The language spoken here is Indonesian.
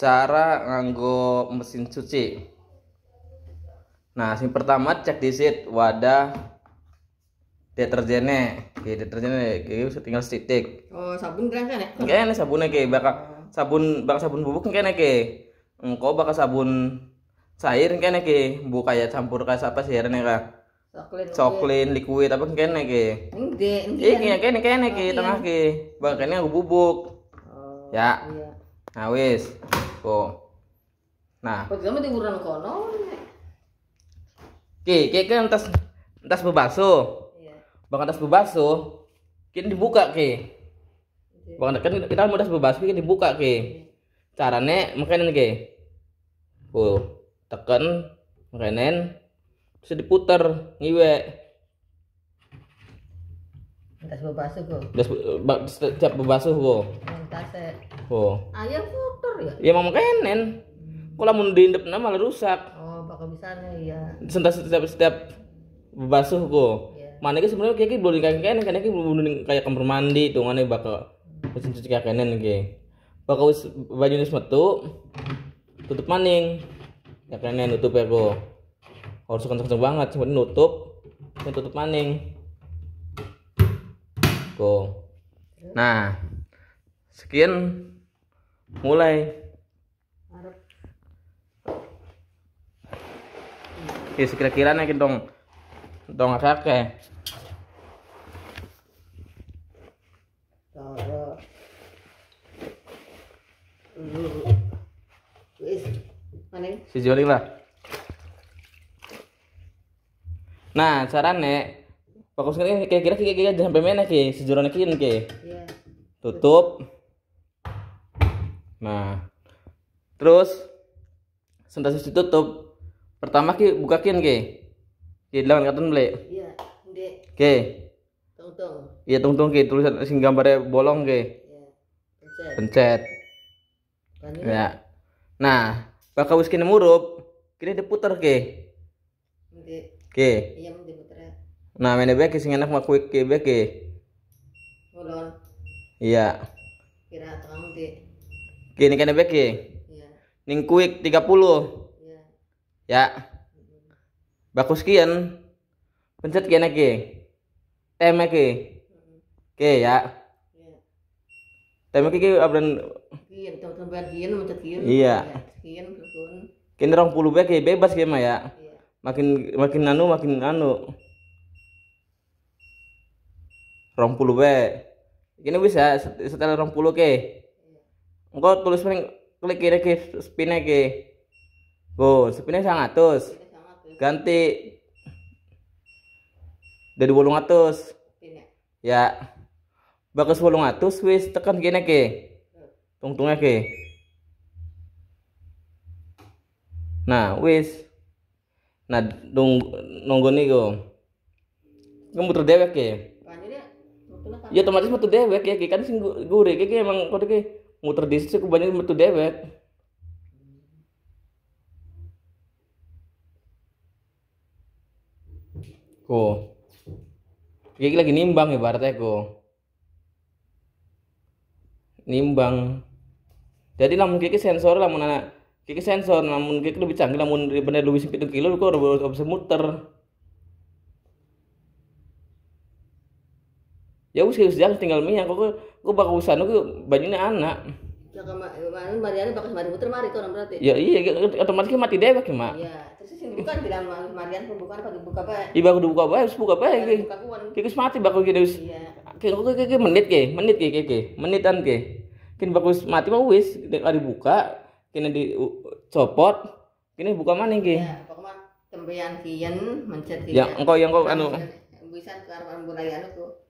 cara nganggo mesin cuci nah yang pertama cek di disit wadah deterjennya oke deterjennya kayak bisa tinggal titik. oh sabun kan ya kayaknya sabunnya kayak bakal sabun bakal sabun bubuk kayaknya kayak engko bakal sabun cair kayaknya kayak buka ya campur kayak apa sih ya kak coklin liquid apa kene ke Ini iki ya, kene ini ke oh, iya. tengah ke bakal ini aku bubuk oh, ya iya. nah wis hukum nah pertama di urang kono Oke, okay, kan tas tas bebaso. Iya. Bang tas bebaso. Kita dibuka ke. Bang kan kita mau tas bebaso kita dibuka ke. Iya. Caranya makanan ke. Oh, tekan makanan bisa diputar ngiwe. Tas bebaso kok. Tas tiap bebaso kok oh ayam kotor ya ya mau kenen kalau mau diindep nama malah rusak oh bakal bisa nih ya setiap setiap setiap basuh kok yeah. mana sih sebenarnya kayak boleh kayak kenen kayak belum kayak kamar mandi tuh mana bakal mesin cuci kayak kenen kayak bakal baju ini metu tutup maning ya kenen tutup ya kok harus kenceng-kenceng banget cuma nutup cuma tutup maning kok nah sekian Mulai. Ya sekira-kira nih dong dong kakek. Ya. Tara. Si lah. Nah, carane fokus kira kira kira kira sampai mana ki sejuruh ki. Iya. Tutup nah terus sentasi ditutup pertama ki buka kin ki ki dalam katun beli iya ki tungtung iya tungtung ki tulisan sing gambarnya bolong ki Iya. pencet pencet ya nah bakal wis kene murup kini diputer ki ki iya diputer ya. nah mana beki sing enak mah kuik ki beki bolong iya kira Gini kena beki. Ya? Iya. Ning kuik 30. Iya. Ya. Bagus sekian. Pencet kena ki. Tem ki. Oke ya. Iya. Tem ki abran kian teman bayar kian mencet kian. Iya. iya kian turun. Kian rong puluh beki ya, bebas ki mah ya. Iya. Makin makin anu makin anu. Rong puluh be. Gini bisa setelah rong puluh ke engko tulis paling klik kiri ke spinnya ki, go spinnya atus, ganti dari bolong atus ya bagus bolong atus wis tekan kiri ke tungtungnya ki, nah wis nah dong nunggu nih go kamu muter dewek ya ya otomatis muter dewek ya kan sing gurih ki emang kode ki muter di situ kebanyakan metu dewek ku kayak lagi nimbang ibaratnya ku nimbang jadi lamun kiki sensor lamun anak kiki sensor lamun kiki lebih canggih lamun benar lebih sempit kilo kok bisa muter ya wis wis jalan tinggal minyak kok kok bakal usahane ku banyune anak Ya kan, Mariana bakal mari puter mari orang berarti. Ya iya otomatis mati dewek ya, Mak. Iya, terus sing bukan bilang Marian pembukaan apa dibuka apa? Iya bakal dibuka Harus buka apa? ki. mati bakal ki harus. Iya. Ki ki menit ki, menit ki ki menitan ki. Kini bakal mati mau wis ari buka, kini dicopot, kini buka mana ki? Iya, pokoknya tempeyan kian mencet ki. Ya, engko yang kau anu. Bisa ke arah bulan tuh.